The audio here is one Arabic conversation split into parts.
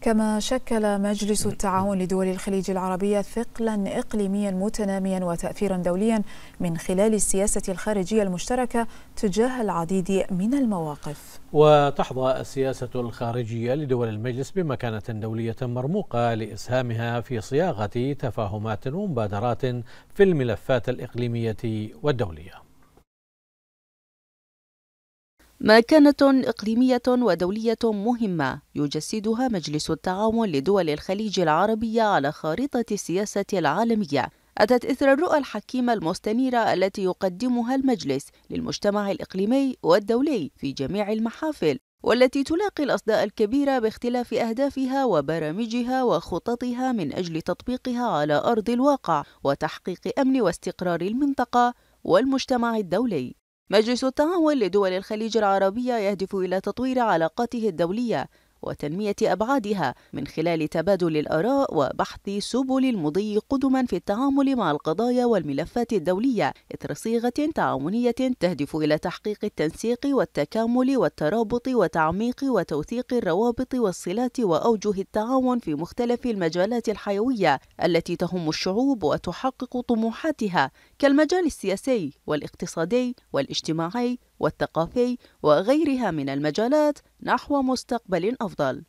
كما شكل مجلس التعاون لدول الخليج العربية ثقلا إقليميا متناميا وتأثيرا دوليا من خلال السياسة الخارجية المشتركة تجاه العديد من المواقف وتحظى السياسة الخارجية لدول المجلس بمكانة دولية مرموقة لإسهامها في صياغة تفاهمات ومبادرات في الملفات الإقليمية والدولية مكانة إقليمية ودولية مهمة يجسدها مجلس التعاون لدول الخليج العربية على خارطة السياسة العالمية أتت إثر الرؤى الحكيمة المستنيرة التي يقدمها المجلس للمجتمع الإقليمي والدولي في جميع المحافل والتي تلاقي الأصداء الكبيرة باختلاف أهدافها وبرامجها وخططها من أجل تطبيقها على أرض الواقع وتحقيق أمن واستقرار المنطقة والمجتمع الدولي مجلس التعاون لدول الخليج العربية يهدف إلى تطوير علاقاته الدولية وتنمية أبعادها من خلال تبادل الآراء وبحث سبل المضي قدما في التعامل مع القضايا والملفات الدولية إثر صيغة تعاونية تهدف إلى تحقيق التنسيق والتكامل والترابط وتعميق وتوثيق الروابط والصلات وأوجه التعاون في مختلف المجالات الحيوية التي تهم الشعوب وتحقق طموحاتها كالمجال السياسي والاقتصادي والاجتماعي والثقافي وغيرها من المجالات نحو مستقبل أفضل.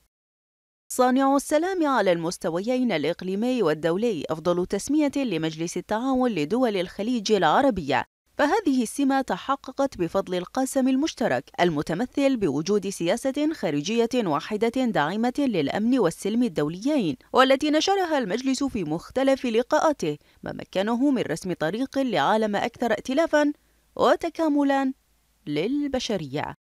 صانع السلام على المستويين الإقليمي والدولي أفضل تسمية لمجلس التعاون لدول الخليج العربية فهذه السمة تحققت بفضل القاسم المشترك المتمثل بوجود سياسة خارجية واحدة داعمة للأمن والسلم الدوليين والتي نشرها المجلس في مختلف لقاءاته ما مكنه من رسم طريق لعالم أكثر ائتلافاً وتكاملاً للبشرية